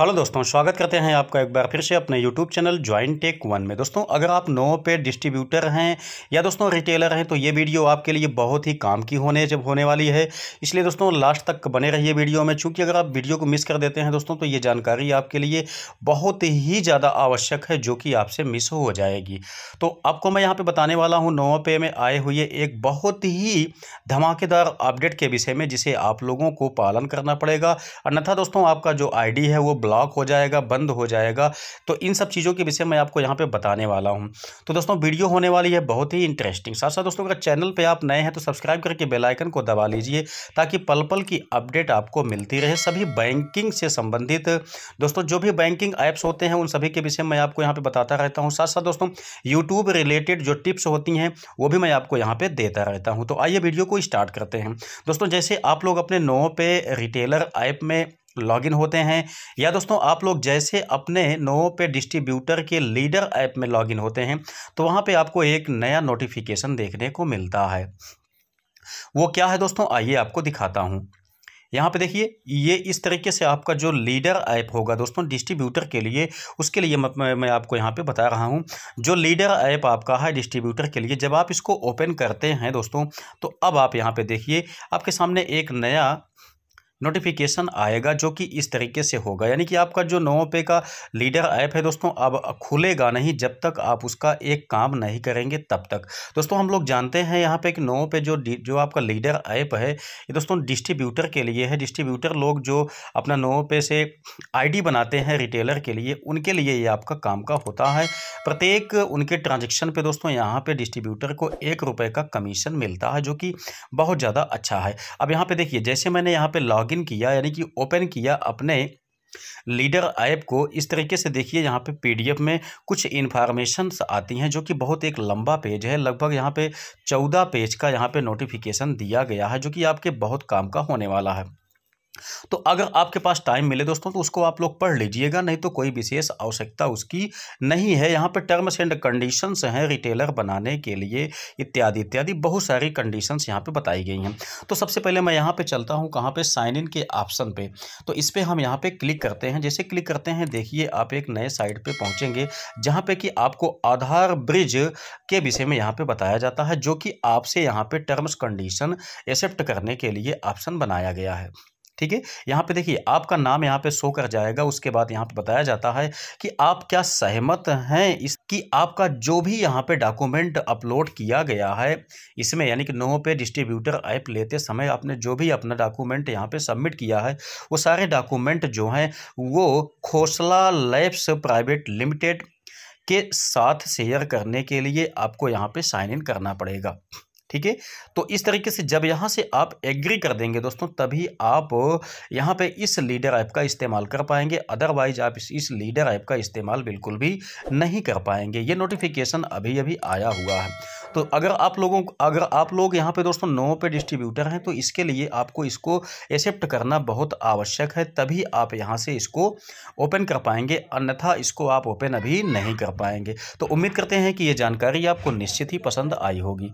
hello दोस्तों स्वागत करते हैं आपका एक बार फिर से अपने YouTube channel join tech one में दोस्तों अगर आप नो पे डिस्ट्रीब्यूटर हैं या दोस्तों रिटेलर हैं तो ये वीडियो आपके लिए बहुत ही काम की होने जब होने वाली है इसलिए दोस्तों लास्ट तक बने रहिए वीडियो में चूँकि अगर आप वीडियो को मिस कर देते हैं दोस्तों तो ये जानकारी आपके लिए बहुत ही ज़्यादा आवश्यक है जो कि आपसे मिस हो जाएगी तो आपको मैं यहाँ पर बताने वाला हूँ नो पे में आए हुए एक बहुत ही धमाकेदार अपडेट के विषय में जिसे आप लोगों को पालन करना पड़ेगा अन्यथा दोस्तों आपका जो आई है वो ब्लॉक हो जाएगा बंद हो जाएगा तो इन सब चीज़ों के विषय मैं आपको यहाँ पर बताने वाला हूँ तो दोस्तों वीडियो होने वाली है बहुत ही इंटरेस्टिंग साथ साथ दोस्तों अगर चैनल पर आप नए हैं तो सब्सक्राइब करके बेलाइकन को दबा लीजिए ताकि पल पल की अपडेट आपको मिलती रहे सभी बैंकिंग से संबंधित दोस्तों जो भी बैंकिंग ऐप्स होते हैं उन सभी के विषय में आपको यहाँ पर बताता रहता हूँ साथ साथ दोस्तों यूट्यूब रिलेटेड जो टिप्स होती हैं वो भी मैं आपको यहाँ पर देता रहता हूँ तो आइए वीडियो को स्टार्ट करते हैं दोस्तों जैसे आप लोग अपने नो पे रिटेलर ऐप में लॉगिन होते हैं या दोस्तों आप लोग जैसे अपने नोवो पे डिस्ट्रीब्यूटर के लीडर ऐप में लॉगिन होते हैं तो वहाँ पे आपको एक नया नोटिफिकेशन देखने को मिलता है वो क्या है दोस्तों आइए आपको दिखाता हूँ यहाँ पे देखिए ये इस तरीके से आपका जो लीडर ऐप होगा दोस्तों डिस्ट्रीब्यूटर के लिए उसके लिए मैं, मैं आपको यहाँ पे बता रहा हूँ जो लीडर ऐप आपका है डिस्ट्रीब्यूटर के लिए जब आप इसको ओपन करते हैं दोस्तों तो अब आप यहाँ पे देखिए आपके सामने एक नया नोटिफिकेशन आएगा जो कि इस तरीके से होगा यानी कि आपका जो नोवो पे का लीडर ऐप है दोस्तों अब खुलेगा नहीं जब तक आप उसका एक काम नहीं करेंगे तब तक दोस्तों हम लोग जानते हैं यहाँ पे कि नोवो पे जो जो आपका लीडर ऐप है ये दोस्तों डिस्ट्रीब्यूटर के लिए है डिस्ट्रीब्यूटर लोग जो अपना नोवो पे से आई बनाते हैं रिटेलर के लिए उनके लिए ये आपका काम का होता है प्रत्येक उनके ट्रांजेक्शन पर दोस्तों यहाँ पर डिस्ट्रीब्यूटर को एक रुपये का कमीशन मिलता है जो कि बहुत ज़्यादा अच्छा है अब यहाँ पर देखिए जैसे मैंने यहाँ पर लॉग लॉगिन किया यानी कि ओपन किया अपने लीडर ऐप को इस तरीके से देखिए यहाँ पे पीडीएफ में कुछ इन्फॉर्मेशंस आती हैं जो कि बहुत एक लंबा पेज है लगभग यहाँ पे चौदह पेज का यहाँ पे नोटिफिकेशन दिया गया है जो कि आपके बहुत काम का होने वाला है तो अगर आपके पास टाइम मिले दोस्तों तो उसको आप लोग पढ़ लीजिएगा नहीं तो कोई विशेष आवश्यकता उसकी नहीं है यहाँ पर टर्म्स एंड कंडीशंस हैं रिटेलर बनाने के लिए इत्यादि इत्यादि बहुत सारी कंडीशंस यहाँ पे बताई गई हैं तो सबसे पहले मैं यहाँ पे चलता हूँ कहाँ पे साइन इन के ऑप्शन पे तो इस पर हम यहाँ पर क्लिक करते हैं जैसे क्लिक करते हैं देखिए आप एक नए साइट पर पहुँचेंगे जहाँ पर कि आपको आधार ब्रिज के विषय में यहाँ पर बताया जाता है जो कि आपसे यहाँ पर टर्म्स कंडीशन एक्सेप्ट करने के लिए ऑप्शन बनाया गया है ठीक है यहाँ पे देखिए आपका नाम यहाँ पे शो कर जाएगा उसके बाद यहाँ पे बताया जाता है कि आप क्या सहमत हैं इस कि आपका जो भी यहाँ पे डॉक्यूमेंट अपलोड किया गया है इसमें यानी कि नो पे डिस्ट्रीब्यूटर ऐप लेते समय आपने जो भी अपना डॉक्यूमेंट यहाँ पे सबमिट किया है वो सारे डॉक्यूमेंट जो हैं वो खोसला लैब्स प्राइवेट लिमिटेड के साथ शेयर करने के लिए आपको यहाँ पर साइन इन करना पड़ेगा ठीक है तो इस तरीके से जब यहाँ से आप एग्री कर देंगे दोस्तों तभी आप यहाँ पे इस लीडर ऐप का इस्तेमाल कर पाएंगे अदरवाइज आप इस, इस लीडर ऐप का इस्तेमाल बिल्कुल भी नहीं कर पाएंगे ये नोटिफिकेशन अभी अभी आया हुआ है तो अगर आप लोगों अगर आप लोग यहाँ पे दोस्तों नो पे डिस्ट्रीब्यूटर हैं तो इसके लिए आपको इसको एक्सेप्ट करना बहुत आवश्यक है तभी आप यहाँ से इसको ओपन कर पाएंगे अन्यथा इसको आप ओपन अभी नहीं कर पाएंगे तो उम्मीद करते हैं कि ये जानकारी आपको निश्चित ही पसंद आई होगी